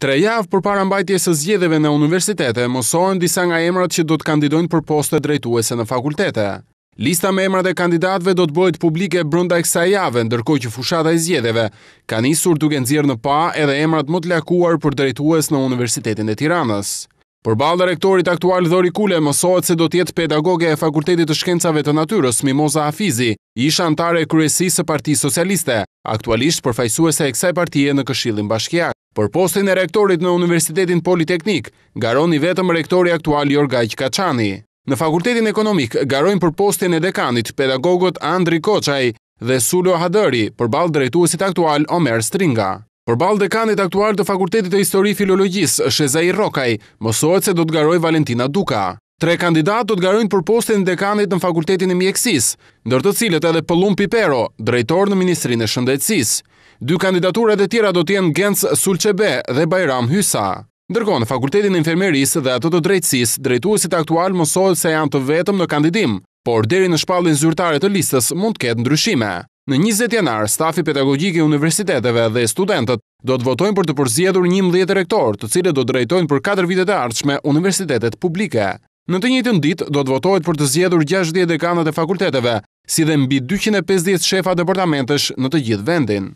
Tre javë për para mbajtjes së zgjedhjeve në universitete, mësohen disa nga emrat që do të kandidojnë për poste drejtuese në fakultete. Lista me emrat e kandidatëve do të bëhet publike brenda kësaj jave, ndërkohë që fushata e zgjedhjeve ka nisur duke nxjerrë në pa edhe emrat më të lakuar për drejtues në Universitetin e Tiranës. Për balë rektorit aktual Dhori Kule mësohet se do tjetë pedagoge e Fakultetit të Shkencave të Natyrës, Mimoza Afizi, isha antare e kryesisë së Parti Socialiste, aktualisht përfajsuese e kësaj partije në këshillin bashkjak. Për postin e rektorit në Universitetin Politeknik, garoni vetëm rektori aktual Jorgaj Kaçani. Në Fakultetin Ekonomik garojnë për postin e dekanit pedagogot Andri Koçaj dhe Sulo Hadëri për balë drejtuesit aktual Omer Stringa. Për balë dekanit aktual të fakultetit e histori filologjis, Shezai Rokaj, mësohet se do të garoj Valentina Duka. Tre kandidat do të garojnë për postin dekanit në fakultetin e mjekësis, ndër të cilët edhe Pëllum Pipero, drejtor në Ministrinë e Shëndetsis. Dy kandidaturat e tjera do t'jenë Gens Sulqebe dhe Bajram Hysa. Ndërkon, fakultetin e infermeris dhe ato të drejtsis, drejtuësit aktual mësohet se janë të vetëm në kandidim, por deri në shpallin zyrtare të listës mund të ketë ndryshime. Në 20 janar, stafi pedagogik i universiteteve dhe studentët do të votojnë për të përzjedur një e rektor, të cilët do të drejtojnë për 4 vitet e ardhshme universitetet publike. Në të njëtën dit, do të votojnë për të zjedur 60 dekanat e fakulteteve, si dhe mbi 250 shefa departamentesh në të gjithë vendin.